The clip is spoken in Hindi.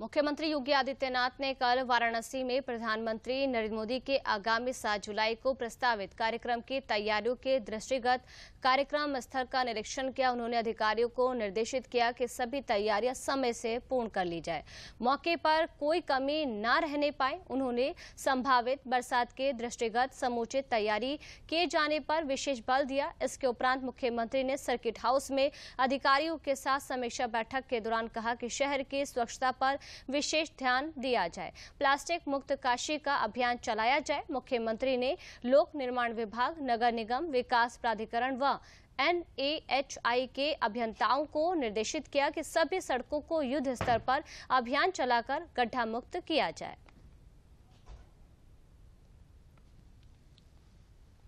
मुख्यमंत्री योगी आदित्यनाथ ने कल वाराणसी में प्रधानमंत्री नरेंद्र मोदी के आगामी सात जुलाई को प्रस्तावित कार्यक्रम की तैयारियों के दृष्टिगत कार्यक्रम स्थल का निरीक्षण किया उन्होंने अधिकारियों को निर्देशित किया कि सभी तैयारियां समय से पूर्ण कर ली जाए मौके पर कोई कमी न रहने पाए उन्होंने संभावित बरसात के दृष्टिगत समुचित तैयारी किए जाने पर विशेष बल दिया इसके उपरांत मुख्यमंत्री ने सर्किट हाउस में अधिकारियों के साथ समीक्षा बैठक के दौरान कहा कि शहर की स्वच्छता पर विशेष ध्यान दिया जाए प्लास्टिक मुक्त काशी का अभियान चलाया जाए मुख्यमंत्री ने लोक निर्माण विभाग नगर निगम विकास प्राधिकरण व एनएएचआई के अभियंताओं को निर्देशित किया कि सभी सड़कों को युद्ध स्तर पर अभियान चलाकर गड्ढा मुक्त किया जाए